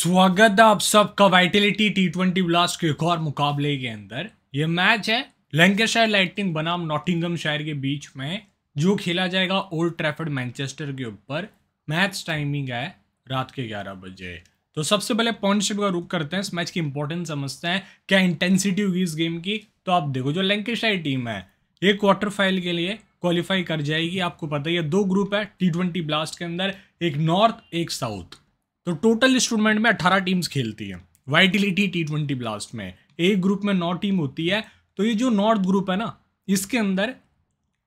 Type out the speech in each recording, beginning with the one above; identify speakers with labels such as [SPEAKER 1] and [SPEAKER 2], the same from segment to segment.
[SPEAKER 1] स्वागत है आप सबका वाइटिलिटी टी ट्वेंटी ब्लास्ट के एक और मुकाबले के अंदर ये मैच है लंकेशायर लाइटिंग बनाम नॉटिंगम शायर के बीच में जो खेला जाएगा ओल्ड ट्रैफर्ड मैनचेस्टर के ऊपर मैच टाइमिंग है रात के 11 बजे तो सबसे पहले पॉइंटशिप का रुख करते हैं इस मैच की इंपॉर्टेंस समझते हैं क्या इंटेंसिटी होगी इस गेम की तो आप देखो जो लंकेशायर टीम है ये क्वार्टर फाइनल के लिए क्वालिफाई कर जाएगी आपको पता है दो ग्रुप है टी ट्वेंटी ब्लास्ट के अंदर एक नॉर्थ एक साउथ तो टोटल इस टूर्नामेंट में अठारह टीम्स खेलती हैं वाइटिलिटी टी ट्वेंटी ब्लास्ट में एक ग्रुप में नौ टीम होती है तो ये जो नॉर्थ ग्रुप है ना इसके अंदर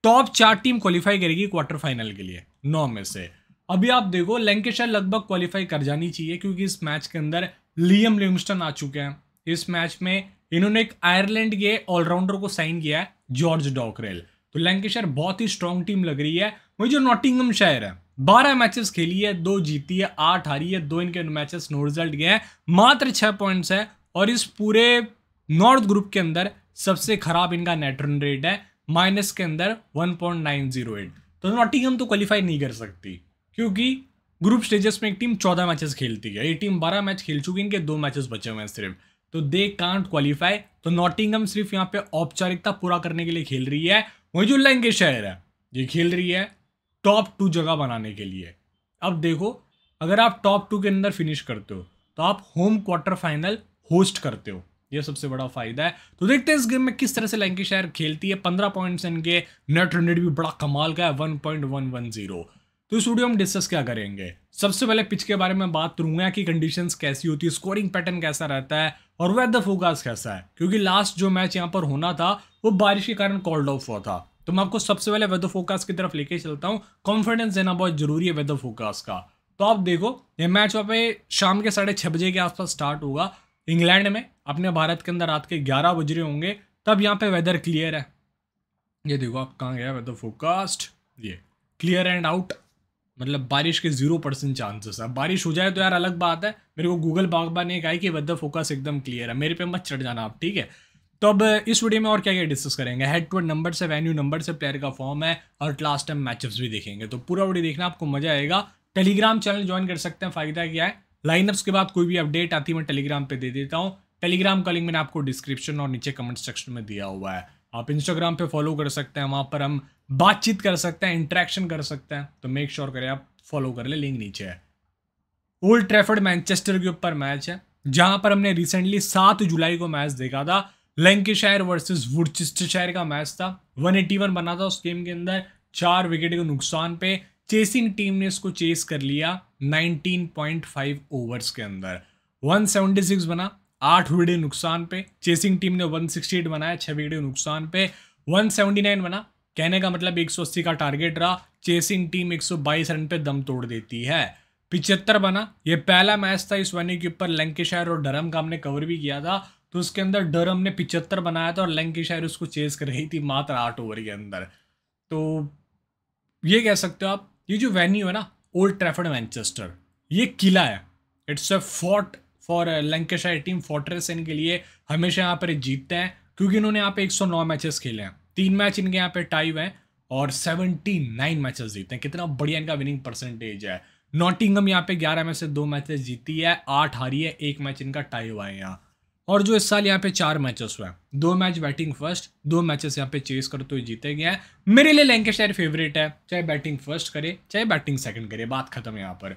[SPEAKER 1] टॉप चार टीम क्वालिफाई करेगी क्वार्टर फाइनल के लिए नौ में से अभी आप देखो लैंकेशर लगभग क्वालिफाई कर जानी चाहिए क्योंकि इस मैच के अंदर लियम लिमस्टन आ चुके हैं इस मैच में इन्होंने एक आयरलैंड के ऑलराउंडर को साइन किया है जॉर्ज डॉकरेल तो लैंकेशर बहुत ही स्ट्रांग टीम लग रही है वही जो नॉटिंगम शायर है बारह मैचेस खेली है दो जीती है आठ हारी है दो इनके मैचेस नो रिजल्ट गए हैं मात्र छः पॉइंट्स है और इस पूरे नॉर्थ ग्रुप के अंदर सबसे खराब इनका नेट रन रेट है माइनस के अंदर 1.908 तो नॉटिंगम तो क्वालिफाई नहीं कर सकती क्योंकि ग्रुप स्टेजेस में एक टीम चौदह मैचेस खेलती है ये टीम बारह मैच खेल चुकी है इनके दो मैचेस बचे हुए हैं सिर्फ तो दे कांट क्वालिफाई तो नॉटिंगम सिर्फ यहाँ पे औपचारिकता पूरा करने के लिए खेल रही है वही जो शहर है ये खेल रही है टॉप टू जगह बनाने के लिए अब देखो अगर आप टॉप टू के अंदर फिनिश करते हो तो आप होम क्वार्टर फाइनल होस्ट करते हो ये सबसे बड़ा फायदा है तो देखते हैं इस गेम में किस तरह से लैंकी शायर खेलती है पंद्रह पॉइंट्स इनके नेट रेट भी बड़ा कमाल का है one point one one zero तो इस वीडियो हम डिस्कस क्या करेंगे सबसे पहले पिच के बारे में बात करूंगा कि कंडीशन कैसी होती है स्कोरिंग पैटर्न कैसा रहता है और वेदर फोकास कैसा है क्योंकि लास्ट जो मैच यहाँ पर होना था वो बारिश के कारण कॉल्ड ऑफ हुआ था तो मैं आपको सबसे पहले वेदर फोकास की तरफ लेके चलता हूँ कॉन्फिडेंस देना बहुत जरूरी है वेदर फोकास का तो आप देखो ये मैच वहाँ पे शाम के साढ़े छः बजे के आसपास स्टार्ट होगा इंग्लैंड में अपने भारत के अंदर रात के ग्यारह बज रहे होंगे तब यहाँ पे वेदर क्लियर है ये देखो आप कहाँ गया वेदर फोकास्ट ये क्लियर एंड आउट मतलब बारिश के जीरो परसेंट चांसेस है बारिश हो जाए तो यार अलग बात है मेरे को गूगल बागबा ने कहा कि वेदर फोकस एकदम क्लियर है मेरे पे मत चढ़ जाना आप ठीक है तो अब इस वीडियो में और क्या क्या डिस्कस करेंगे हेड टू हेड नंबर से वेन्यू नंबर से प्लेयर का फॉर्म है और लास्ट टाइम मैचअप्स भी देखेंगे तो पूरा वीडियो देखना आपको मजा आएगा टेलीग्राम चैनल ज्वाइन कर सकते हैं फ़ायदा क्या है लाइनअप्स के बाद कोई भी अपडेट आती है मैं टेलीग्राम पे दे देता हूँ टेलीग्राम का लिंक मैंने आपको डिस्क्रिप्शन और नीचे कमेंट सेक्शन में दिया हुआ है आप इंस्टाग्राम पे फॉलो कर सकते हैं वहाँ पर हम बातचीत कर सकते हैं इंट्रैक्शन कर सकते हैं तो मेक श्योर करें आप फॉलो कर ले लिंक नीचे है ओल्ड ट्रैफर्ड मैनचेस्टर के ऊपर मैच है जहाँ पर हमने रिसेंटली सात जुलाई को मैच देखा था लैंकशायर वर्सेस वुडचेस्टरशायर का मैच था 181 बना था उस गेम के अंदर चार विकेट के नुकसान पे चेसिंग टीम ने इसको चेस कर लिया 19.5 ओवर्स के अंदर 176 बना आठ विकेट नुकसान पे चेसिंग टीम ने 168 बनाया छः विकेट के नुकसान पे 179 बना कहने का मतलब 180 का टारगेट रहा चेसिंग टीम 122 रन पे दम तोड़ देती है पिचहत्तर बना ये पहला मैच था इस वनी के ऊपर लंकेशायर और डरम का हमने कवर भी किया था तो उसके अंदर डरम ने पिचहत्तर बनाया था और लंकी शायर उसको चेज कर रही थी मात्र आठ ओवर के अंदर तो ये कह सकते हो आप ये जो वेन्यू है ना ओल्ड ट्रैफर्ड मैनचेस्टर ये किला है it's a fort for Lancashire team fortress इनके लिए हमेशा यहाँ पर जीतते हैं क्योंकि इन्होंने यहाँ पे 109 मैचेस खेले हैं तीन मैच इनके यहाँ पे टाइव हैं और 79 मैचेस जीते हैं कितना बढ़िया इनका विनिंग परसेंटेज है नॉटिंगम यहाँ पे 11 में से दो मैचेस जीती है आठ हारी है एक मैच इनका टाई हुआ है यहाँ और जो इस साल यहाँ पे चार मैचेस हुए हैं दो मैच बैटिंग फर्स्ट दो मैचेस यहाँ पे चेस करते तो हुए जीते गए हैं मेरे लिए लैंकेशायर फेवरेट है चाहे बैटिंग फर्स्ट करे चाहे बैटिंग सेकंड करे बात खत्म है यहाँ पर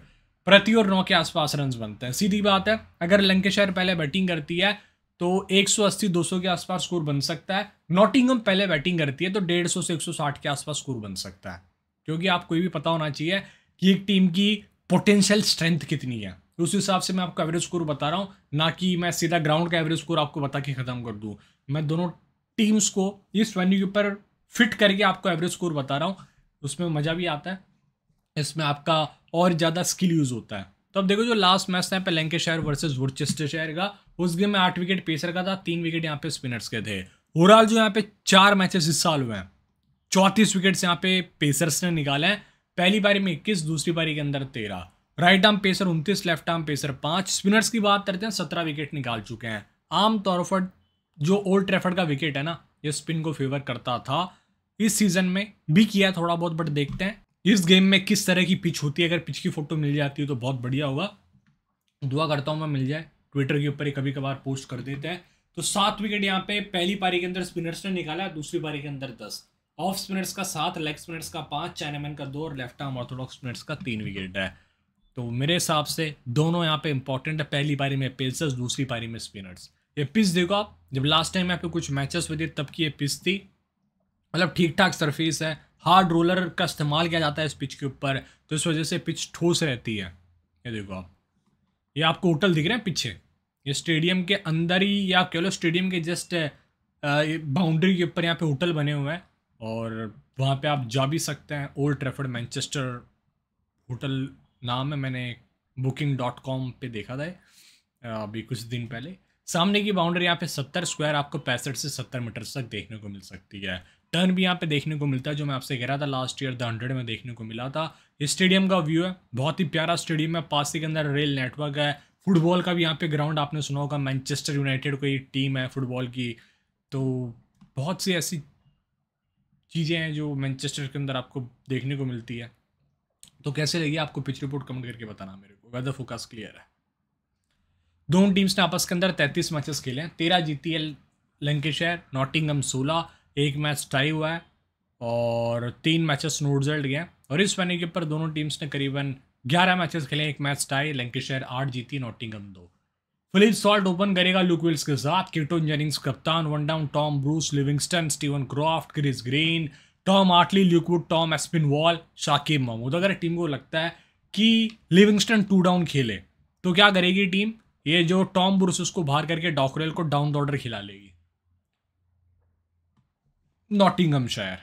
[SPEAKER 1] प्रति और नौ के आसपास रन बनते हैं सीधी बात है अगर लंकेशायर पहले बैटिंग करती है तो 180 200 के आसपास स्कोर बन सकता है नॉटिंगम पहले बैटिंग करती है तो 150 से 160 के आसपास स्कोर बन सकता है क्योंकि आपको ये भी पता होना चाहिए कि एक टीम की पोटेंशियल स्ट्रेंथ कितनी है तो उस हिसाब से मैं आपको एवरेज स्कोर बता रहा हूँ ना कि मैं सीधा ग्राउंड का एवरेज स्कोर आपको बता के ख़त्म कर दूँ मैं दोनों टीम्स को इस वेन्यू के ऊपर फिट करके आपको एवरेज स्कोर बता रहा हूँ उसमें मज़ा भी आता है इसमें आपका और ज़्यादा स्किल यूज़ होता है तो अब देखो जो लास्ट मैच था यहाँ पे शहर वर्सेज वर्चेस्टर शहर का उस गेम में आठ विकेट पेसर का था तीन विकेट यहाँ पे स्पिनर्स के थे ओवरऑल जो यहाँ पे चार मैचेस इस साल हुए हैं चौंतीस विकेट्स यहाँ पे पेसर्स ने निकाले हैं पहली बारी में इक्कीस दूसरी बारी के अंदर तेरह राइट आर्म पेसर उनतीस लेफ्ट आर्म पेसर पांच स्पिनर्स की बात करते हैं सत्रह विकेट निकाल चुके हैं आमतौर पर जो ओल्ड ट्रेफर्ड का विकेट है ना ये स्पिन को फेवर करता था इस सीजन में भी किया थोड़ा बहुत बट देखते हैं इस गेम में किस तरह की पिच होती है अगर पिच की फोटो मिल जाती है तो बहुत बढ़िया होगा दुआ करता हूँ मैं मिल जाए ट्विटर के ऊपर ही कभी कभार पोस्ट कर देते हैं तो सात विकेट यहाँ पे पहली पारी के अंदर स्पिनर्स ने निकाला दूसरी पारी के अंदर दस ऑफ स्पिनर्स का सात लेग स्पिनर्स का पांच चाइनामैन का दो और लेफ्ट आर्म ऑर्थोडॉक्स स्पिनर्स का तीन विकेट है तो मेरे हिसाब से दोनों यहाँ पे इंपॉर्टेंट है पहली पारी में पेसर्स दूसरी पारी में स्पिनर्स ये पिच देखो आप जब लास्ट टाइम यहाँ पे कुछ मैचेस हुए थे तब की ये पिच थी मतलब ठीक ठाक सरफेस है हार्ड रोलर का इस्तेमाल किया जाता है इस पिच के ऊपर तो इस वजह से पिच ठोस रहती है ये देखो आप ये आपको होटल दिख रहे हैं पीछे ये स्टेडियम के अंदर ही या कह लो स्टेडियम के जस्ट बाउंड्री के ऊपर यहाँ पे होटल बने हुए हैं और वहाँ पे आप जा भी सकते हैं ओल्ड ट्रेफर्ड मैनचेस्टर होटल नाम है मैंने बुकिंग डॉट कॉम पर देखा था अभी कुछ दिन पहले सामने की बाउंड्री यहाँ पे सत्तर स्क्वायर आपको पैंसठ से सत्तर मीटर तक देखने को मिल सकती है टर्न भी यहाँ पे देखने को मिलता है जो मैं आपसे कह रहा था लास्ट ईयर द हंड्रेड में देखने को मिला था स्टेडियम का व्यू है बहुत ही प्यारा स्टेडियम है पास के अंदर रेल नेटवर्क है फुटबॉल का भी यहाँ पे ग्राउंड आपने सुना होगा मैनचेस्टर यूनाइटेड कोई टीम है फुटबॉल की तो बहुत सी ऐसी चीज़ें हैं जो मैनचेस्टर के अंदर आपको देखने को मिलती है तो कैसे लगी आपको पिच रिपोर्ट कमेंट करके बताना मेरे को वेदर फोकस क्लियर है दोनों टीम्स ने आपस के अंदर तैंतीस मैचेस खेले हैं तेरह जीती है लंकेशर नॉटिंगम सोलह एक मैच टाई हुआ है और तीन मैचेस नो रिजल्ट गए और इस पैनिक के ऊपर दोनों टीम्स ने करीबन ग्यारह मैचेस खेले एक मैच टाई लंकेशर आठ जीती नॉटिंगम दो फिलिप सॉल्ट ओपन करेगा लुकविल्स के साथ किटो जेनिंग्स कप्तान one down Tom Bruce Livingstone Steven Croft Chris Green Tom Hartley Luke Wood Tom Aspinwall Saqib Mahmood अगर टीम को लगता है कि लिविंगस्टन टू डाउन खेले तो क्या करेगी टीम ये जो टॉम ब्रूस उसको बाहर करके डॉकरेल को डाउन ऑर्डर खिला लेगी Nottinghamshire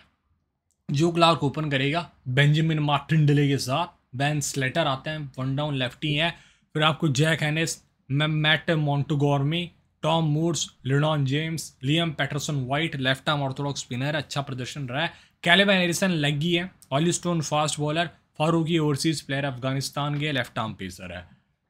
[SPEAKER 1] Joe Clarke open करेगा बेंजामिन मार्टिन डिले के साथ बैन स्लेटर आते हैं वन डाउन लेफ्टी हैं फिर आपको Jack Haynes Matt Montgomery Tom Moores Lyndon James Liam Patterson White left arm orthodox spinner अच्छा प्रदर्शन रहा है कैलेब एरिसन लग गई है Olly Stone fast bowler Farooqi overseas player Afghanistan के लेफ्ट आर्म पेसर है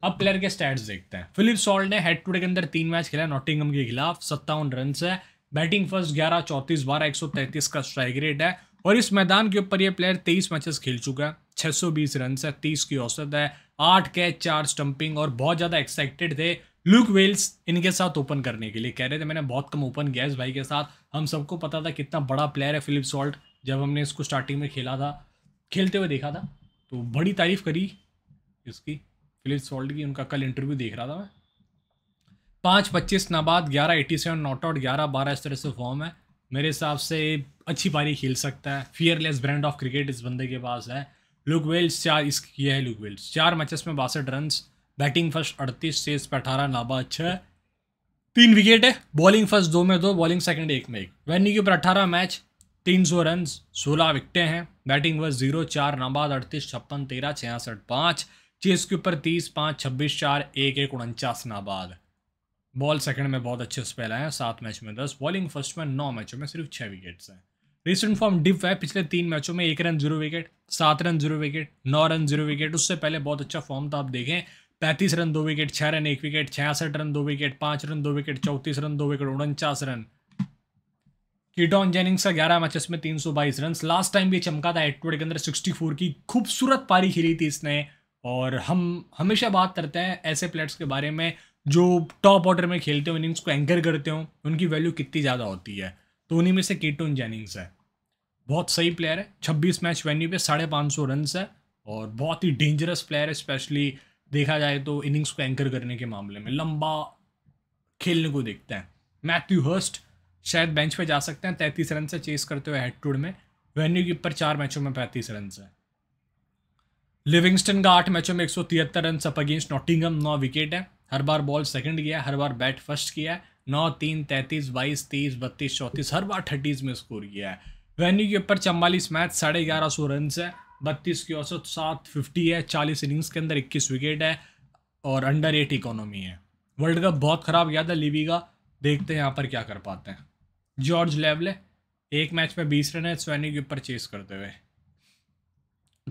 [SPEAKER 1] अब प्लेयर के स्टैट्स देखते हैं फिलिप सॉल्ट ने हेड टू डे के अंदर तीन मैच खेला नॉटिंगम के खिलाफ सत्तावन रन है बैटिंग फर्स्ट ग्यारह चौंतीस बारह एक सौ तैंतीस का स्ट्राइक रेट है और इस मैदान के ऊपर ये प्लेयर तेईस मैचेस खेल चुका है छः सौ बीस रन है तीस की औसत है आठ कैच चार स्टंपिंग और बहुत ज़्यादा एक्साइटेड थे लुक वेल्स इनके साथ ओपन करने के लिए कह रहे थे मैंने बहुत कम ओपन किया इस भाई के साथ हम सबको पता था कितना बड़ा प्लेयर है फिलिप सॉल्ट जब हमने इसको स्टार्टिंग में खेला था खेलते हुए देखा था तो बड़ी तारीफ़ करी इसकी फिलिप सॉल्ट की उनका कल इंटरव्यू देख रहा था मैं पाँच पच्चीस नाबाद ग्यारह एटी सेवन नॉट आउट ग्यारह बारह इस तरह से फॉर्म है मेरे हिसाब से अच्छी पारी खेल सकता है फियरलेस ब्रांड ऑफ क्रिकेट इस बंदे के पास है लुक वेल्स चार इस ये है लुक वेल्स चार मैचेस में बासठ रन बैटिंग फर्स्ट अड़तीस इस पर अठारह नाबाद छः तीन विकेट है बॉलिंग फर्स्ट दो में दो बॉलिंग सेकंड एक में एक वेन्यू के ऊपर अठारह मैच तीन सौ रन सोलह विकटें हैं बैटिंग वर्ष जीरो चार नाबाद अड़तीस छप्पन तेरह छियासठ पाँच चेस के ऊपर तीस पाँच छब्बीस चार एक एक उनचास नाबाद बॉल सेकंड में बहुत अच्छे से पहले हैं सात मैच में दस बॉलिंग फर्स्ट में नौ मैचों में सिर्फ छः विकेट्स हैं रिसेंट फॉर्म डिप है पिछले तीन मैचों में एक रन जीरो विकेट सात रन जीरो विकेट नौ रन जीरो विकेट उससे पहले बहुत अच्छा फॉर्म था आप देखें पैंतीस रन दो विकेट छः रन एक विकेट छियासठ रन दो विकेट पाँच रन दो विकेट चौंतीस रन दो विकेट उनचास रन कीटॉन जेनिंग्स का ग्यारह मैचेस में तीन सौ बाईस रन लास्ट टाइम भी चमका था एटवर्ड के अंदर सिक्सटी फोर की खूबसूरत पारी खेली थी इसने और हम हमेशा बात करते हैं ऐसे प्लेयर्स के बारे में जो टॉप ऑर्डर में खेलते हो इनिंग्स को एंकर करते हो उनकी वैल्यू कितनी ज़्यादा होती है तो उन्हीं में से कीटोन जेनिंग्स है बहुत सही प्लेयर है छब्बीस मैच वेन्यू पे साढ़े पाँच सौ रन है और बहुत ही डेंजरस प्लेयर है स्पेशली देखा जाए तो इनिंग्स को एंकर करने के मामले में लंबा खेलने को देखते हैं मैथ्यू हर्स्ट शायद बेंच पे जा सकते हैं तैंतीस रन से चेस करते हुए हेड टूड में वेन्यू की चार मैचों में पैंतीस रन है लिविंगस्टन का आठ मैचों में एक सौ तिहत्तर रन सप अगेंस्ट नॉटिंगम नौ विकेट है हर बार बॉल सेकंड किया है हर बार बैट फर्स्ट किया है नौ तीन तैंतीस बाईस तीस बत्तीस चौंतीस हर बार थर्टीज में स्कोर किया है वेन्यू के ऊपर चम्बालीस मैच साढ़े ग्यारह सौ रन है बत्तीस की औसत सात फिफ्टी है चालीस इनिंग्स के अंदर इक्कीस विकेट है और अंडर एट इकोनॉमी है वर्ल्ड कप बहुत ख़राब गया था लिवी का देखते हैं यहाँ पर क्या कर पाते हैं जॉर्ज लेवले एक मैच में बीस रन है स्वैनी के ऊपर चेस करते हुए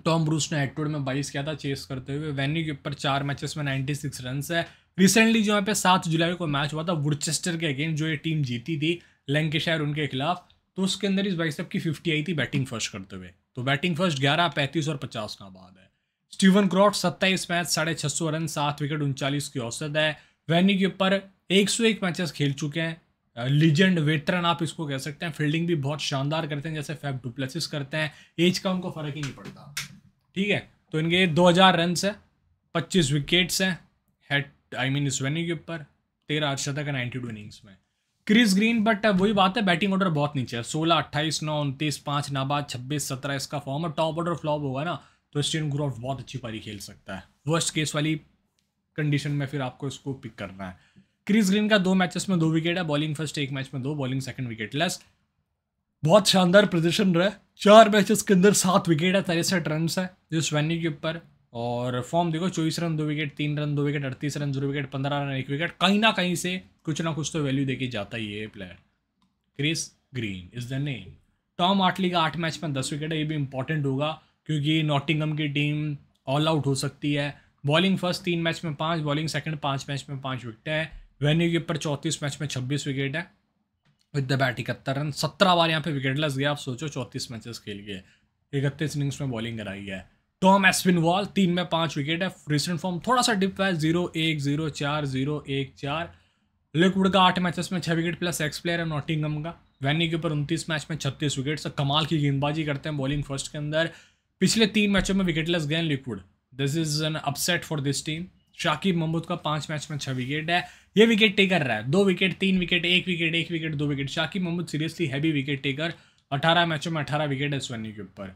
[SPEAKER 1] टॉम ब्रूस ने एटवर्ड में बाईस किया था चेस करते हुए वैनी के ऊपर चार मैचेस में नाइन्टी सिक्स रन है रिसेंटली जो यहाँ पे सात जुलाई को मैच हुआ था वुडचेस्टर के अगेंस्ट जो ये टीम जीती थी लैंकेशायर उनके खिलाफ तो उसके अंदर इस भाई साहब की फिफ्टी आई थी बैटिंग फर्स्ट करते हुए तो बैटिंग फर्स्ट ग्यारह पैंतीस और पचास का बाद है स्टीवन क्रॉट सत्ताईस मैच साढ़े छः सौ रन सात विकेट उनचालीस की औसत है वैनी के ऊपर एक सौ एक मैचेस खेल चुके हैं लीजेंड वेटरन आप इसको कह सकते हैं फील्डिंग भी बहुत शानदार करते हैं जैसे फैब डुप्लेसिस करते हैं एज का उनको फ़र्क ही नहीं पड़ता ठीक है तो इनके 2000 रन है 25 विकेट्स हैं हैट आई मीन इस वेन्यू के ऊपर तेरह अर्शतक है नाइन्टी टू इनिंग्स में क्रिस ग्रीन बट वही बात है बैटिंग ऑर्डर बहुत नीचे है सोलह अट्ठाईस नौ उनतीस पाँच नाबाद छब्बीस सत्रह इसका फॉर्म और टॉप ऑर्डर फ्लॉप होगा ना तो स्टीन ग्रोफ बहुत अच्छी पारी खेल सकता है वर्स्ट केस वाली कंडीशन में फिर आपको इसको पिक करना है क्रिस ग्रीन का दो मैचेस में दो विकेट है बॉलिंग फर्स्ट एक मैच में दो बॉलिंग सेकंड विकेट लेस बहुत शानदार प्रदर्शन रहा है चार मैचेस के अंदर सात विकेट है तिरसठ रन है जो स्वैनी के ऊपर और फॉर्म देखो चौबीस रन दो विकेट तीन रन दो विकेट अड़तीस रन जीरो विकेट पंद्रह रन एक विकेट कहीं ना कहीं से कुछ ना कुछ तो वैल्यू देके जाता ही है player Chris Green is the name Tom Hartley का आठ मैच में दस विकेट है ये भी इंपॉर्टेंट होगा क्योंकि नॉटिंगम की टीम ऑल आउट हो सकती है बॉलिंग फर्स्ट तीन मैच में पाँच बॉलिंग सेकंड पाँच मैच में पाँच विकेट है वेन्यू के ऊपर चौंतीस मैच में छब्बीस विकेट है विद द बैट इकहत्तर रन सत्रह बार यहाँ पे विकेटलेस गया आप सोचो चौंतीस मैचेस खेल गए इकतीस इनिंग्स में बॉलिंग कराई है टॉम एस्पिन वॉल तीन में पाँच विकेट है रिसेंट फॉर्म थोड़ा सा डिप है जीरो एक जीरो चार जीरो एक चार लिकवुड का आठ मैचेस में छः विकेट प्लस एक्स प्लेयर है नॉटिंगम का वैनी के ऊपर उनतीस मैच में छत्तीस विकेट सर तो कमाल की गेंदबाजी करते हैं बॉलिंग फर्स्ट के अंदर पिछले तीन मैचों में विकेटलेस गए Luke Wood this is an upset for this team Saqib Mahmood का पांच मैच में छह विकेट है ये विकेट टेकर रहा है दो विकेट तीन विकेट एक विकेट एक विकेट दो wicket Saqib Mahmood seriously heavy wicket taker अठारह मैचों में अठारह विकेट है सोनी के ऊपर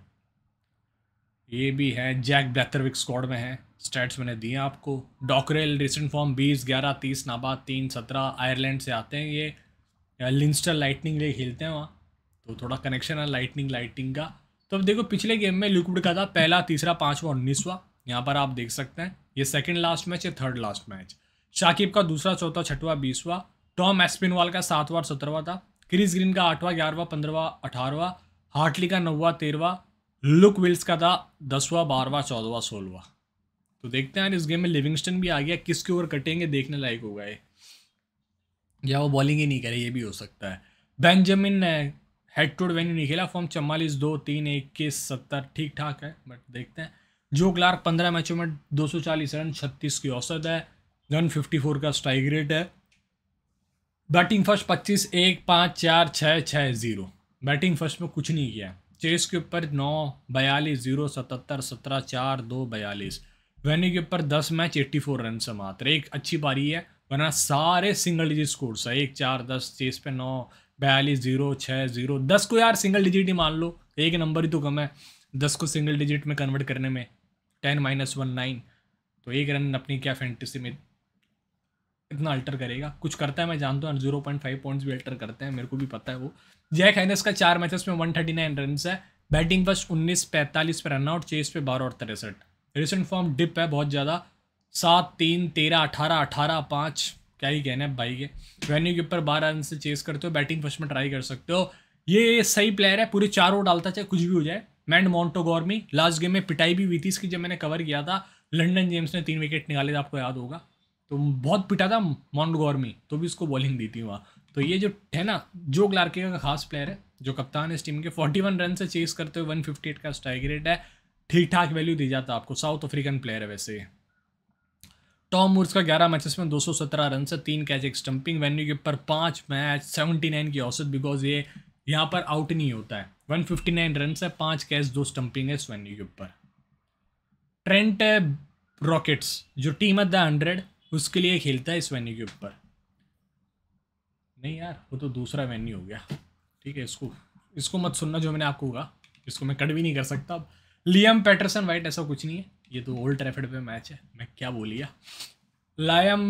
[SPEAKER 1] ये भी है जैक ब्लैथरविक स्क्वाड में है स्टैट्स मैंने दिए आपको डॉकरेल रिसेंट फॉर्म बीस ग्यारह तीस नाबाद तीन सत्रह आयरलैंड से आते हैं ये लिंस्टर लाइटनिंग ले खेलते हैं वहाँ तो थोड़ा कनेक्शन है लाइटनिंग लाइटिंग का तो अब देखो पिछले गेम में लिक्विड का था पहला तीसरा पाँचवा उन्नीसवा यहाँ पर आप देख सकते हैं ये सेकेंड लास्ट मैच या थर्ड लास्ट मैच शाकिब का दूसरा चौथा छठवा बीसवा टॉम एस्पिनवाल का सातवां और सत्रहवा था क्रिस ग्रीन का आठवां ग्यारहवा पंद्रहवा अठारहवा हार्टली का नौवा तेरहवा लुक विल्स का था दसवा बारवा चौदहवा सोलहवा तो देखते हैं यार इस गेम में लिविंगस्टन भी आ गया किसके ओवर कटेंगे देखने लायक होगा ये या वो बॉलिंग ही नहीं करे ये भी हो सकता है बेंजामिन ने हेड टू वेन्यू नहीं खेला फॉर्म चम्मालीस दो तीन इक्कीस सत्तर ठीक ठाक है बट देखते हैं जो क्लार्क पंद्रह मैचों में दो सौ चालीस रन छत्तीस की औसत है रन फोर का स्ट्राइक रेट है बैटिंग फर्स्ट पच्चीस एक पाँच चार छः छः ज़ीरो बैटिंग फर्स्ट में कुछ नहीं किया चेस के ऊपर नौ बयालीस जीरो सतहत्तर सत्रह चार दो बयालीस वैनी के ऊपर दस मैच एट्टी फोर रन से मात्र एक अच्छी पारी है वरना सारे सिंगल डिजिट स्कोर्स है एक चार दस चेस पे नौ बयालीस जीरो छः जीरो दस को यार सिंगल डिजिट ही मान लो एक नंबर ही तो कम है दस को सिंगल डिजिट में कन्वर्ट करने में टेन माइनस वन नाइन तो एक रन अपनी क्या फैंटेसी में इतना अल्टर करेगा कुछ करता है मैं जानता हूँ जीरो पॉइंट फाइव पॉइंट्स भी अल्टर करते हैं मेरे को भी पता है वो जैक हैनस का चार मैचेस में वन थर्टी नाइन रन है बैटिंग फर्स्ट उन्नीस पैंतालीस पे रन आउट चेस पे बारह और तिरसठ रिसेंट फॉर्म डिप है बहुत ज़्यादा सात तीन तेरह अठारह अठारह पाँच क्या ही कहना है भाई के वेन्यू के ऊपर बारह रन से चेस करते हो बैटिंग फर्स्ट में ट्राई कर सकते हो ये सही प्लेयर है पूरे चारों डालता चाहे कुछ भी हो जाए मैंड मॉन्टोगी लास्ट गेम में पिटाई भी हुई थी इसकी जब मैंने कवर किया था लंडन जेम्स ने तीन विकेट निकाले थे आपको याद होगा तो बहुत पिटा था मॉन्टोगी तो भी उसको बॉलिंग दी थी वहाँ तो ये जो है ना जो क्लार्के का खास प्लेयर है जो कप्तान है इस टीम के 41 रन से चेस करते हुए 158 का स्ट्राइक रेट है ठीक ठाक वैल्यू दी जाता आपको साउथ अफ्रीकन प्लेयर है वैसे टॉम मूर्स का 11 मैचेस में 217 रन से तीन कैच एक स्टंपिंग वेन्यू के ऊपर पाँच मैच 79 की औसत बिकॉज ये यहाँ पर आउट नहीं होता है वन फिफ्टी नाइन रन है पांच कैच दो स्टंपिंग है स्वेन के ऊपर ट्रेंट रॉकेट्स जो टीम है द हंड्रेड उसके लिए खेलता है इस वेन्यू के ऊपर नहीं यार वो तो दूसरा वेन्यू हो गया ठीक है इसको इसको मत सुनना जो मैंने आपको कहा इसको मैं कट भी नहीं कर सकता अब लियम पैटरसन वाइट ऐसा कुछ नहीं है ये तो ओल्ड ट्रेफेड पे मैच है मैं क्या बोलिया Liam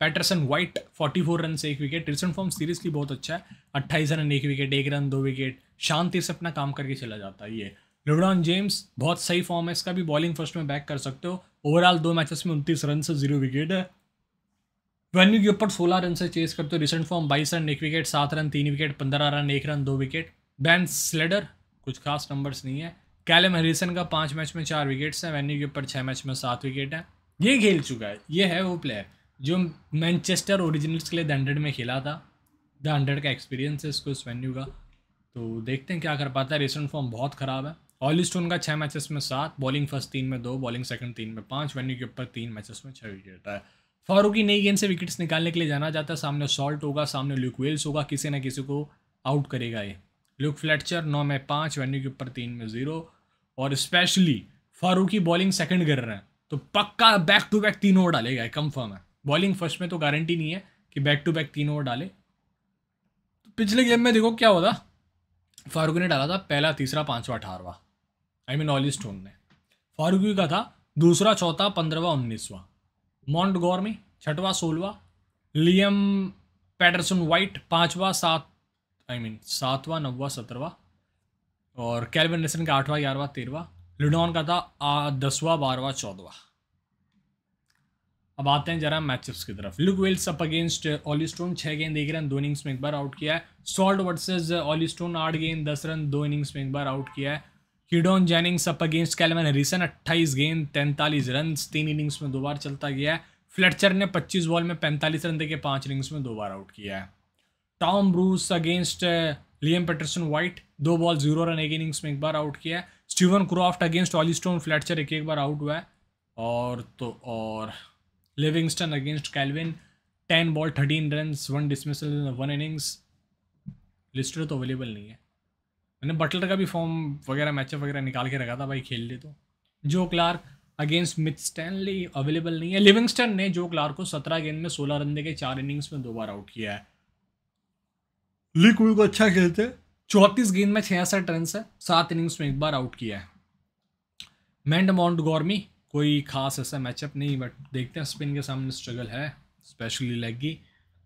[SPEAKER 1] Patterson White forty four run से एक विकेट रिसेंट फॉर्म सीरीज की बहुत अच्छा है अट्ठाईस रन एक विकेट एक रन दो विकेट शांति से अपना काम करके चला जाता है ये लेब्रॉन जेम्स बहुत सही फॉर्म है इसका भी बॉलिंग फर्स्ट में बैक कर सकते हो ओवरऑल दो मैचेस में उनतीस रन से जीरो विकेट है वेन्यू के ऊपर सोलह रन से चेस करते हो रिसेंट फॉर्म बाईस रन एक विकेट सात रन तीन विकेट पंद्रह रन एक रन दो विकेट बैन स्लेडर कुछ खास नंबर्स नहीं है कैलम हेरिसन का पाँच मैच में चार विकेट्स हैं वेन्यू के ऊपर छः मैच में सात विकेट हैं ये खेल चुका है ये है वो प्लेयर जो मैनचेस्टर ओरिजिनल्स के लिए द हंड्रेड में खेला था द हंड्रेड का एक्सपीरियंस है इसको इस वेन्यू का तो देखते हैं क्या कर पाता है रिसेंट फॉर्म बहुत ख़राब है ऑल स्टोन का छः मैचेस में सात बॉलिंग फर्स्ट तीन में दो बॉलिंग सेकंड तीन में पाँच वेन्यू के ऊपर तीन मैचेस में छः विकेट है फारूकी नई गेंद से विकेट्स निकालने के लिए जाना जाता है सामने सॉल्ट होगा सामने लुक वेल्स होगा किसी ना किसी को आउट करेगा ये ल्यूक फ्लेटचर नौ में पाँच वेन्यू के ऊपर तीन में ज़ीरो और स्पेशली फारूकी बॉलिंग सेकंड कर रहे हैं तो पक्का बैक टू बैक तीन ओवर डालेगा कंफर्म है बॉलिंग फर्स्ट में तो गारंटी नहीं है कि बैक टू बैक तीन ओवर डाले तो पिछले गेम में देखो क्या होता फारूकी ने डाला था पहला तीसरा पाँचवा अठारवा आई मीन ऑल स्टोन ने फारूकी का था दूसरा चौथा पंद्रहवा उन्नीसवा मॉन्ट गौरमी छठवा सोलवा लियम पैटरसन वाइट पाँचवा सात आई मीन सातवा नौवा सत्रवा और कैलविन का आठवा ग्यारहवा तेरहवा लुडॉन का था दसवा बारवा चौदवा अब आते हैं जरा मैचअप्स की तरफ Luke Wells up against Olly Stone छः गेंद एक रन दो इनिंग्स में एक बार आउट किया है सॉल्ट वर्सेज ऑलिस्टोन आठ गेंद दस रन दो इनिंग्स में एक बार आउट किया है Keaton Jennings up against Calvin Harrison अट्ठाईस गेंद तैंतालीस रन तीन इनिंग्स में दो बार चलता गया है फ्लेटचर ने पच्चीस बॉल में पैंतालीस रन देके पाँच इनिंग्स में दो बार आउट किया है Tom Bruce against Liam Patterson White दो बॉल जीरो रन एक इनिंग्स में एक बार आउट किया है Steven Croft against Olly Stone Fletcher एक एक बार आउट हुआ है और तो और Livingstone against Calvin ten ball thirteen run one dismissal one innings Lister तो अवेलेबल नहीं है मैंने बटलर का भी फॉर्म वगैरह मैचअप वगैरह निकाल के रखा था भाई खेल ले तो Joe Clarke against Mitch Stanley available नहीं है लिविंगस्टन ने जो क्लार्क को सत्रह गेंद में सोलह रन दे के चार इनिंग्स में दो बार आउट किया है लीक को अच्छा खेलते चौंतीस गेंद में छियासठ रन है सात इनिंग्स में एक बार आउट किया है मैंड माउंट गौरमी कोई खास ऐसा मैचअप नहीं बट देखते हैं स्पिन के सामने स्ट्रगल है स्पेशली लेग की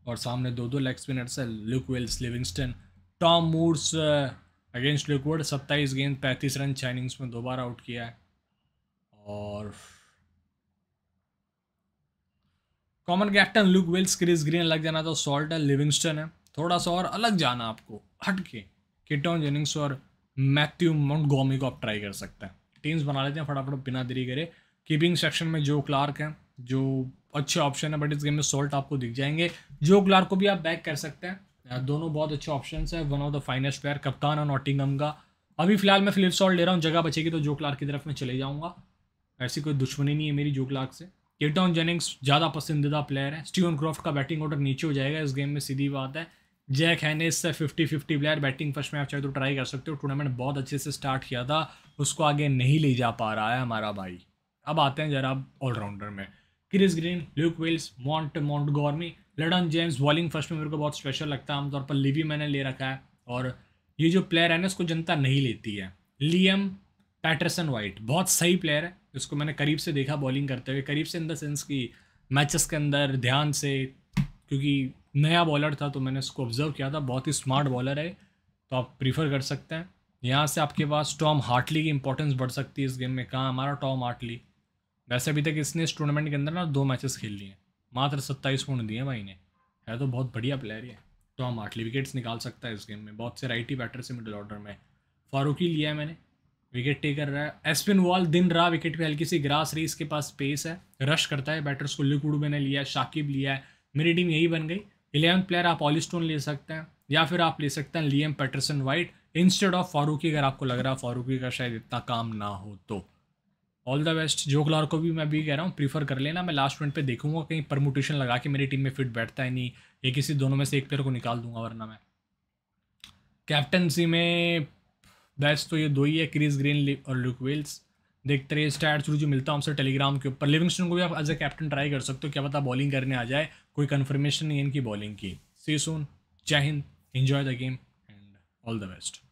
[SPEAKER 1] और सामने दो दो लेग स्पिनर्स है Luke Wells Livingstone Tom Moores against Luke Wood सत्ताईस गेंद पैंतीस रन चाइनिंग्स में में दोबारा आउट किया है और common captain Luke Wells Chris Green लग जाना तो सॉल्ट है लिविंगस्टन है थोड़ा सा और अलग जाना आपको हटके के किटॉन जेनिंग्स और मैथ्यू मोंटगोमी को आप ट्राई कर सकते हैं टीम्स बना लेते हैं फटाफट बिना देरी करे कीपिंग सेक्शन में जो क्लार्क हैं जो अच्छे ऑप्शन है बट इस गेम में सोल्ट आपको दिख जाएंगे जो क्लार्क को भी आप बैक कर सकते हैं दोनों बहुत अच्छे ऑप्शन है one of the finest player कप्तान और नॉटिंगम का अभी फिलहाल मैं फ्लिप सॉल्ट ले रहा हूँ जगह बचेगी तो जो क्लार्क की तरफ मैं चले जाऊँगा ऐसी कोई दुश्मनी नहीं है मेरी जो क्लार्क से केटॉन जेनिंग्स ज़्यादा पसंदीदा प्लेयर है स्टीवन क्रॉफ्ट का बैटिंग ऑर्डर नीचे हो जाएगा इस गेम में सीधी बात है जैक है इससे fifty fifty player batting first में आप चाहे तो ट्राई कर सकते हो टूर्नामेंट बहुत अच्छे से स्टार्ट किया था उसको आगे नहीं ले जा पा रहा है हमारा भाई अब आते हैं जरा ऑलराउंडर में Chris Green Luke Wells Mont Montgomery Lyndon James bowling first में मेरे को बहुत स्पेशल लगता है आमतौर पर लिवी मैंने ले रखा है और ये जो प्लेयर है ना इसको जनता नहीं लेती है लियम पैटरसन वाइट बहुत सही प्लेयर है इसको मैंने करीब से देखा बॉलिंग करते हुए करीब से इन द सेंस कि मैचेस के अंदर ध्यान से क्योंकि नया बॉलर था तो मैंने इसको ऑब्जर्व किया था बहुत ही स्मार्ट बॉलर है तो आप प्रीफर कर सकते हैं यहाँ से आपके पास टॉम हार्टली की इंपॉर्टेंस बढ़ सकती है इस गेम में कहाँ हमारा टॉम हार्टली वैसे अभी तक इसने इस टूर्नामेंट के अंदर ना दो मैचेस खेल लिए हैं मात्र सत्ताईस पॉइंट दिए भाई ने है तो बहुत बढ़िया प्लेयर है तो हम आठली विकेट्स निकाल सकता है इस गेम में बहुत से राइटी बैटर से मिडल ऑर्डर में फारूकी लिया है मैंने विकेट टेकर रहा है एस्पिन वॉल दिन रहा विकेट पे हल्की सी ग्रास रही इसके पास स्पेस है रश करता है बैटर्स को लिकुडू मैंने लिया है शाकिब लिया है मेरी टीम यही बन गई इलेवन प्लेयर आप ऑलिस्टोन ले सकते हैं या फिर आप ले सकते हैं Liam Patterson White instead of Farooqi अगर आपको लग रहा है फारूकी का शायद इतना काम ना हो तो ऑल द बेस्ट जो क्लार को भी मैं भी कह रहा हूँ प्रीफर कर लेना मैं लास्ट मिनट पे देखूंगा कहीं परमोटेशन लगा के मेरी टीम में फिट बैठता है नहीं ये किसी दोनों में से एक प्लेयर को निकाल दूंगा वरना मैं कैप्टनसी में बेस्ट तो ये दो ही है क्रिस ग्रीन और लुक वेल्स देखते रहिए स्टैट थ्रू जो मिलता है हमसे टेलीग्राम के ऊपर लिविंगस्टन को भी आप एज ए कैप्टन ट्राई कर सकते हो क्या पता बॉलिंग करने आ जाए कोई कन्फर्मेशन नहीं है इनकी बॉलिंग की सी सोन जय हिंद enjoy the game and all the best